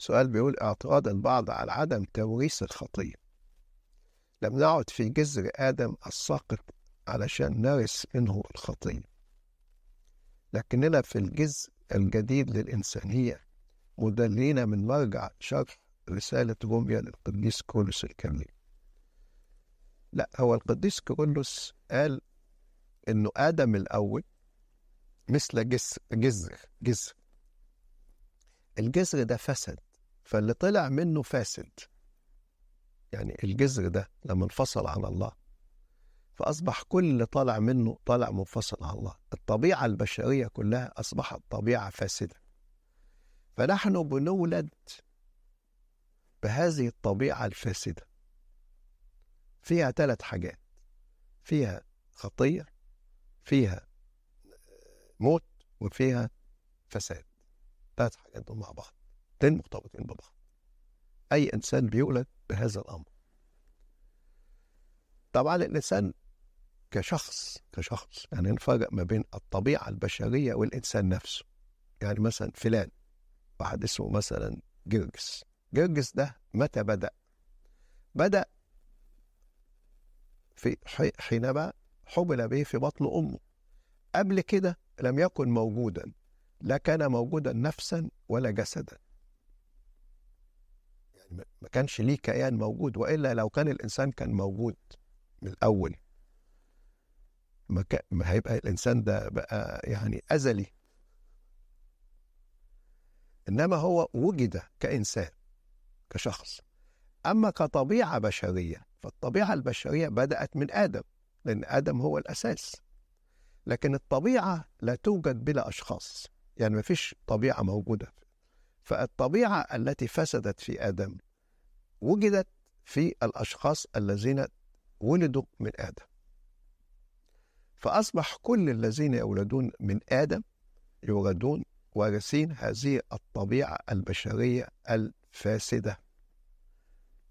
سؤال بيقول اعتراض البعض على عدم توريث الخطية لم نعد في جذر آدم الساقط علشان نرث منه الخطية لكننا في الجزء الجديد للإنسانية مدلين من مرجع شرح رسالة روميا للقديس كولوس الكريم لا هو القديس كولوس قال إنه آدم الأول مثل جسر جزر جزر الجزر ده فسد فاللي طلع منه فاسد يعني الجذر ده لما انفصل عن الله فأصبح كل اللي طالع منه طالع منفصل عن الله الطبيعة البشرية كلها أصبحت طبيعة فاسدة فنحن بنولد بهذه الطبيعة الفاسدة فيها ثلاث حاجات فيها خطية فيها موت وفيها فساد ثلاث حاجات مع بعض الاثنين مرتبطين ببعض أي إنسان بيولد بهذا الأمر طبعا الإنسان كشخص كشخص يعني نفرق ما بين الطبيعة البشرية والإنسان نفسه يعني مثلا فلان واحد اسمه مثلا جرجس جرجس ده متى بدأ؟ بدأ في حينما حمل به في بطن أمه قبل كده لم يكن موجودا لا كان موجودا نفسا ولا جسدا ما كانش ليه كيان موجود والا لو كان الانسان كان موجود من الاول ما, ك... ما هيبقى الانسان ده بقى يعني ازلي انما هو وجد كانسان كشخص اما كطبيعه بشريه فالطبيعه البشريه بدات من ادم لان ادم هو الاساس لكن الطبيعه لا توجد بلا اشخاص يعني ما فيش طبيعه موجوده فالطبيعة التي فسدت في آدم وجدت في الأشخاص الذين ولدوا من آدم فأصبح كل الذين يولدون من آدم يولدون وارثين هذه الطبيعة البشرية الفاسدة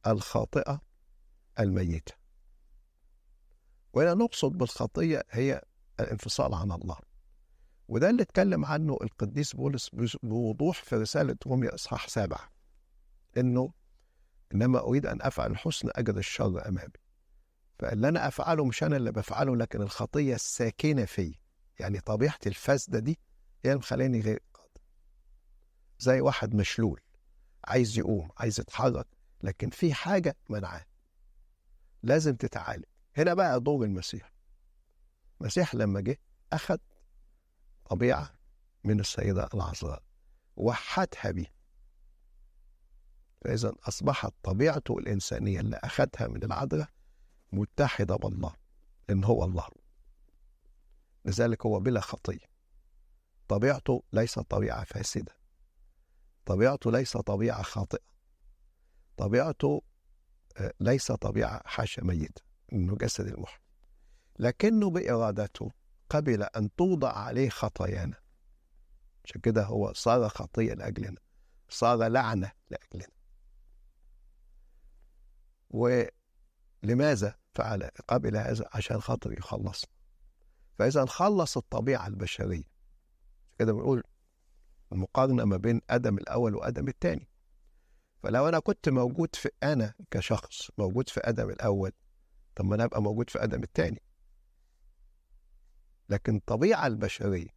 الخاطئة الميتة ولا نقصد بالخطية هي الانفصال عن الله وده اللي اتكلم عنه القديس بولس بوضوح في رسالة رومية إصحاح سابع إنه إنما أريد أن أفعل الحسن أجد الشر أمامي فاللي أنا أفعله مش أنا اللي بفعله لكن الخطية الساكنة في يعني طبيعتي الفاسدة دي هي اللي مخلاني غير قادر زي واحد مشلول عايز يقوم عايز يتحرك لكن في حاجة منعاه لازم تتعالج هنا بقى دور المسيح المسيح لما جه أخذ طبيعة من السيدة العذراء وحدها به فإذا أصبحت طبيعته الإنسانية اللي أخذها من العذراء متحدة بالله إن هو الله لذلك هو بلا خطية طبيعته ليست طبيعة فاسدة طبيعته ليس طبيعة خاطئة طبيعته آه، ليس طبيعة حاشا ميتة إنه جسد المحب لكنه بإرادته قبل أن توضع عليه خطايانا عشان كده هو صار خطية لأجلنا صار لعنة لأجلنا ولماذا فعل قبل هذا عشان خاطر يخلصنا فإذا خلص الطبيعة البشرية كده بنقول المقارنة ما بين آدم الأول وآدم الثاني فلو أنا كنت موجود في أنا كشخص موجود في آدم الأول طب ما أنا أبقى موجود في آدم الثاني لكن الطبيعة البشرية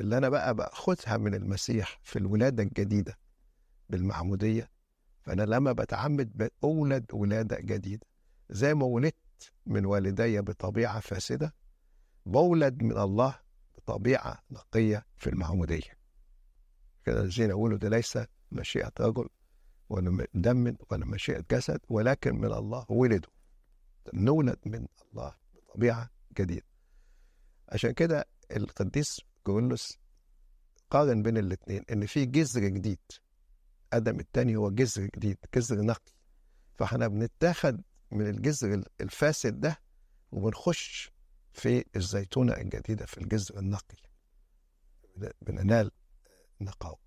اللي أنا بقى بأخذها من المسيح في الولادة الجديدة بالمعمودية فأنا لما بتعمد بولد ولادة جديدة زي ما ولدت من والدي بطبيعة فاسدة بولد من الله بطبيعة نقية في المعمودية كده زين أقوله ده ليس مشيئة رجل ولا دم ولا مشيئة جسد ولكن من الله ولدوا نولد من الله بطبيعة جديدة عشان كده القديس كورنلوس قارن بين الاثنين ان في جذر جديد ادم الثاني هو جذر جديد جذر نقي فاحنا بنتاخد من الجذر الفاسد ده وبنخش في الزيتونة الجديدة في الجذر النقي بننال نقاء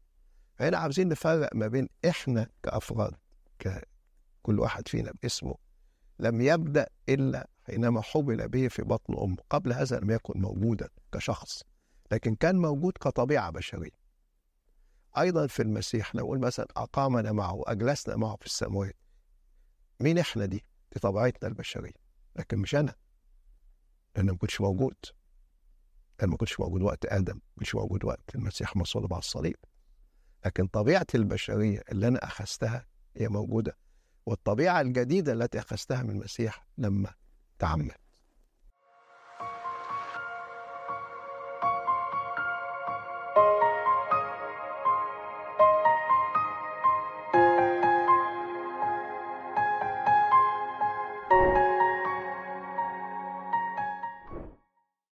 فهنا عاوزين نفرق ما بين إحنا كأفراد ككل واحد فينا باسمه لم يبدأ إلا حينما حُمل به في بطن أمه قبل هذا لم يكن موجودا كشخص لكن كان موجود كطبيعة بشرية أيضا في المسيح نقول مثلا أقامنا معه أجلسنا معه في السماوات مين إحنا دي؟ دي طبيعتنا البشرية لكن مش أنا أنا ما كنتش موجود أنا ما كنتش موجود وقت آدم ما كنتش موجود وقت المسيح ما صلب على الصليب لكن طبيعة البشرية اللي أنا أخذتها هي موجودة والطبيعة الجديدة التي أخذتها من المسيح لما damit.